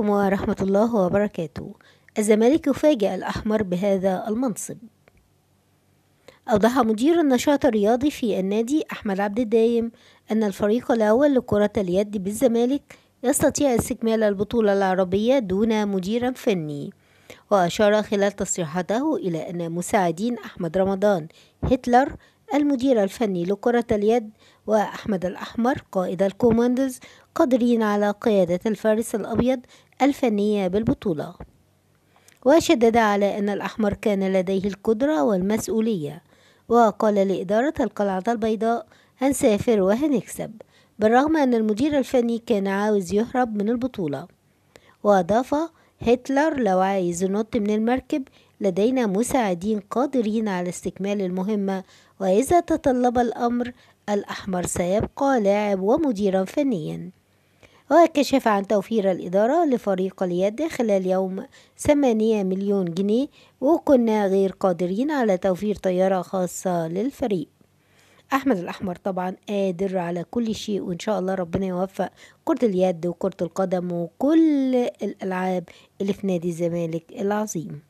عليكم ورحمة الله وبركاته الزمالك يفاجئ الأحمر بهذا المنصب أوضح مدير النشاط الرياضي في النادي أحمد عبد الدايم أن الفريق الأول لكرة اليد بالزمالك يستطيع استكمال البطولة العربية دون مدير فني وأشار خلال تصريحاته إلى أن مساعدين أحمد رمضان هتلر المدير الفني لكرة اليد وأحمد الأحمر قائد الكوماندوز قادرين على قيادة الفارس الأبيض الفنية بالبطولة وشدد على أن الأحمر كان لديه القدرة والمسؤولية وقال لإدارة القلعة البيضاء هنسافر وهنكسب بالرغم أن المدير الفني كان عاوز يهرب من البطولة وأضاف هتلر لو عايز ينط من المركب لدينا مساعدين قادرين على استكمال المهمة وإذا تطلب الأمر الأحمر سيبقى لاعب ومديرا فنيا وكشف عن توفير الإدارة لفريق اليد خلال يوم 8 مليون جنيه وكنا غير قادرين على توفير طيارة خاصة للفريق أحمد الأحمر طبعا قادر على كل شيء وإن شاء الله ربنا يوفق كرة اليد وكرة القدم وكل الألعاب اللي في نادي الزمالك العظيم